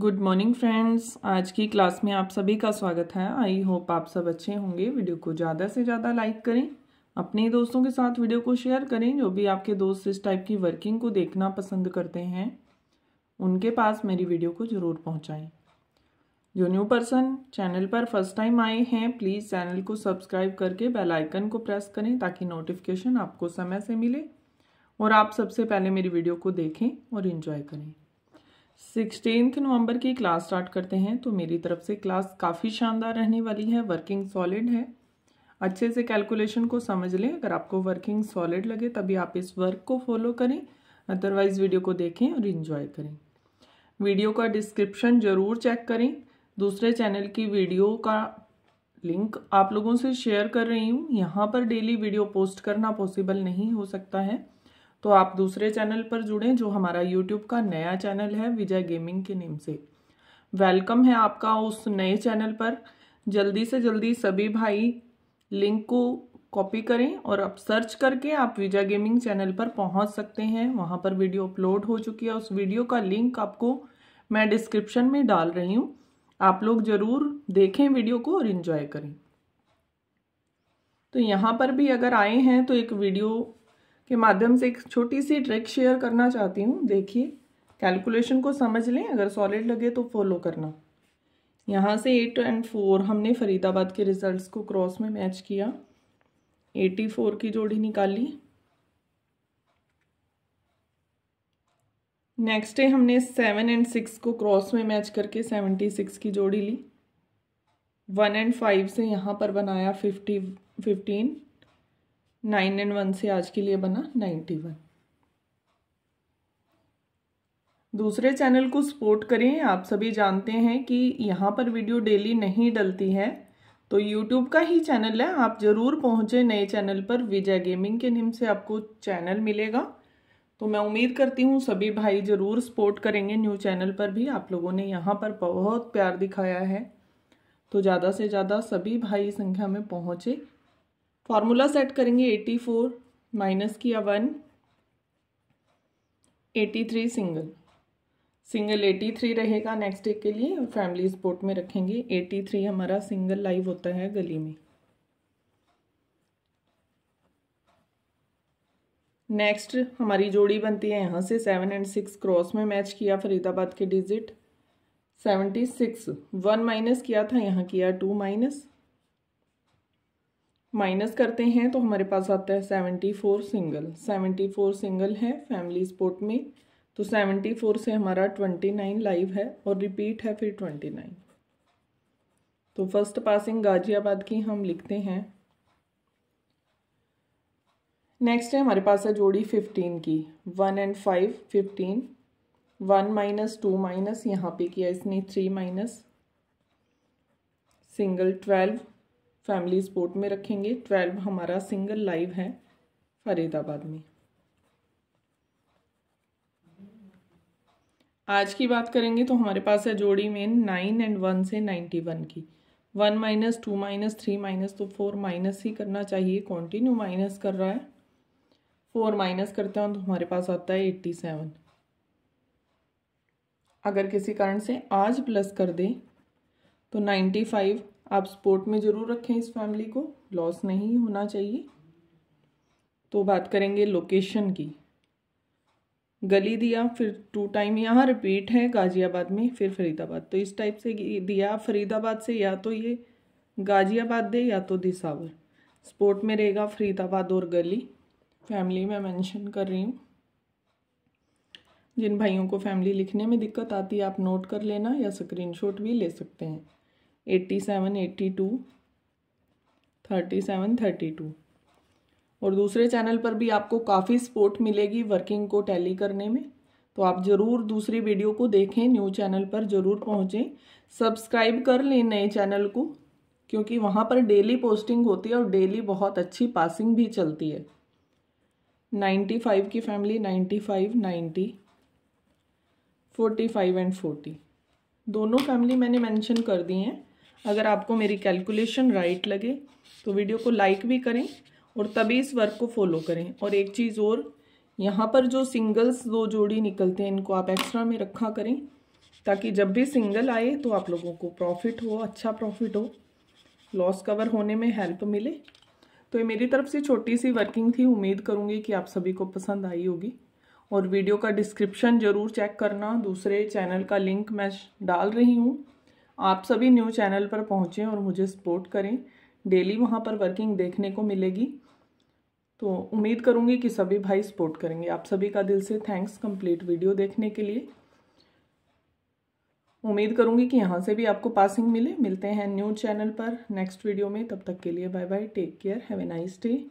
good morning friends आज की class में आप सभी का स्वागत है आई होप आप सब अच्छे होंगे वीडियो को ज़्यादा से ज़्यादा लाइक करें अपने दोस्तों के साथ वीडियो को शेयर करें जो भी आपके दोस्त इस टाइप की वर्किंग को देखना पसंद करते हैं उनके पास मेरी वीडियो को ज़रूर पहुँचाएँ जो न्यू पर्सन चैनल पर फर्स्ट टाइम आए हैं प्लीज़ चैनल को सब्सक्राइब करके बेलाइकन को प्रेस करें ताकि नोटिफिकेशन आपको समय से मिले और आप सबसे पहले मेरी वीडियो को देखें और इन्जॉय करें सिक्सटीन नवंबर की क्लास स्टार्ट करते हैं तो मेरी तरफ से क्लास काफ़ी शानदार रहने वाली है वर्किंग सॉलिड है अच्छे से कैलकुलेशन को समझ लें अगर आपको वर्किंग सॉलिड लगे तभी आप इस वर्क को फॉलो करें अदरवाइज़ वीडियो को देखें और इन्जॉय करें वीडियो का डिस्क्रिप्शन ज़रूर चेक करें दूसरे चैनल की वीडियो का लिंक आप लोगों से शेयर कर रही हूँ यहाँ पर डेली वीडियो पोस्ट करना पॉसिबल नहीं हो सकता है तो आप दूसरे चैनल पर जुड़ें जो हमारा यूट्यूब का नया चैनल है विजय गेमिंग के नेम से वेलकम है आपका उस नए चैनल पर जल्दी से जल्दी सभी भाई लिंक को कॉपी करें और अब सर्च करके आप विजय गेमिंग चैनल पर पहुंच सकते हैं वहां पर वीडियो अपलोड हो चुकी है उस वीडियो का लिंक आपको मैं डिस्क्रिप्शन में डाल रही हूँ आप लोग ज़रूर देखें वीडियो को और इन्जॉय करें तो यहाँ पर भी अगर आए हैं तो एक वीडियो के माध्यम से एक छोटी सी ट्रिक शेयर करना चाहती हूँ देखिए कैलकुलेशन को समझ लें अगर सॉलिड लगे तो फॉलो करना यहाँ से एट एंड फोर हमने फरीदाबाद के रिजल्ट्स को क्रॉस में मैच किया एटी फोर की जोड़ी निकाली नेक्स्ट डे हमने सेवन एंड सिक्स को क्रॉस में मैच करके सेवेंटी सिक्स की जोड़ी ली वन एंड फाइव से यहाँ पर बनाया fifty fifteen nine and one से आज के लिए बना नाइन्टी वन दूसरे चैनल को सपोर्ट करें आप सभी जानते हैं कि यहाँ पर वीडियो डेली नहीं डलती है तो यूट्यूब का ही चैनल है आप ज़रूर पहुँचें नए चैनल पर विजय गेमिंग के नेम से आपको चैनल मिलेगा तो मैं उम्मीद करती हूँ सभी भाई ज़रूर सपोर्ट करेंगे न्यू चैनल पर भी आप लोगों ने यहाँ पर बहुत प्यार दिखाया है तो ज़्यादा से ज़्यादा सभी भाई संख्या में पहुँचे फार्मूला सेट करेंगे एटी फोर माइनस किया one eighty three single single eighty three रहेगा नेक्स्ट डे के लिए और फैमिली स्पोर्ट में रखेंगे एटी थ्री हमारा सिंगल लाइव होता है गली में नेक्स्ट हमारी जोड़ी बनती है यहाँ से सेवन एंड सिक्स क्रॉस में मैच किया फरीदाबाद के digit seventy six one minus किया था यहाँ किया टू माइनस माइनस करते हैं तो हमारे पास आता है seventy four single seventy four single है फैमिली स्पोर्ट में तो सेवेंटी फोर से हमारा ट्वेंटी नाइन लाइव है और रिपीट है फिर ट्वेंटी नाइन तो फर्स्ट पासिंग गाजियाबाद की हम लिखते हैं नेक्स्ट है हमारे पास है जोड़ी फिफ्टीन की one and five fifteen one minus two minus यहाँ पे किया इसने three minus single twelve family sport में रखेंगे ट्वेल्व हमारा सिंगल लाइव है फरीदाबाद में आज की बात करेंगे तो हमारे पास है जोड़ी मेन नाइन एंड वन से नाइन्टी वन की one minus two minus three minus तो फोर माइनस ही करना चाहिए कॉन्टिन्यू माइनस कर रहा है फोर माइनस करते हैं तो हमारे पास आता है एट्टी सेवन अगर किसी कारण से आज प्लस कर दें तो नाइन्टी फाइव आप स्पोर्ट में ज़रूर रखें इस फैमिली को लॉस नहीं होना चाहिए तो बात करेंगे लोकेशन की गली दिया फिर टू टाइम यहाँ रिपीट है गाज़ियाबाद में फिर फरीदाबाद तो इस टाइप से दिया फरीदाबाद से या तो ये गाज़ियाबाद दे या तो दिसावर स्पोर्ट में रहेगा फरीदाबाद और गली फैमिली में मेंशन कर रही हूँ जिन भाइयों को फैमिली लिखने में दिक्कत आती है आप नोट कर लेना या स्क्रीनशॉट भी ले सकते हैं eighty seven eighty two thirty seven thirty two और दूसरे चैनल पर भी आपको काफ़ी सपोर्ट मिलेगी वर्किंग को टैली करने में तो आप ज़रूर दूसरी वीडियो को देखें न्यू चैनल पर ज़रूर पहुँचें सब्सक्राइब कर लें नए चैनल को क्योंकि वहाँ पर डेली पोस्टिंग होती है और डेली बहुत अच्छी पासिंग भी चलती है नाइन्टी फाइव की family ninety five ninety forty five and forty दोनों फैमिली मैंने मेंशन कर दी हैं अगर आपको मेरी कैलकुलेशन राइट लगे तो वीडियो को लाइक भी करें और तभी इस वर्क को फॉलो करें और एक चीज़ और यहाँ पर जो सिंगल्स दो जोड़ी निकलते हैं इनको आप एक्स्ट्रा में रखा करें ताकि जब भी सिंगल आए तो आप लोगों को प्रॉफिट हो अच्छा प्रॉफिट हो लॉस कवर होने में हेल्प मिले तो ये मेरी तरफ से छोटी सी वर्किंग थी उम्मीद करूँगी कि आप सभी को पसंद आई होगी और वीडियो का डिस्क्रिप्शन ज़रूर चेक करना दूसरे चैनल का लिंक मैं डाल रही हूँ आप सभी न्यू चैनल पर पहुँचें और मुझे सपोर्ट करें डेली वहाँ पर वर्किंग देखने को मिलेगी तो उम्मीद करूँगी कि सभी भाई सपोर्ट करेंगे आप सभी का दिल से थैंक्स कंप्लीट वीडियो देखने के लिए उम्मीद करूँगी कि यहाँ से भी आपको पासिंग मिले मिलते हैं न्यू चैनल पर नेक्स्ट वीडियो में तब तक के लिए bye bye take care have a nice day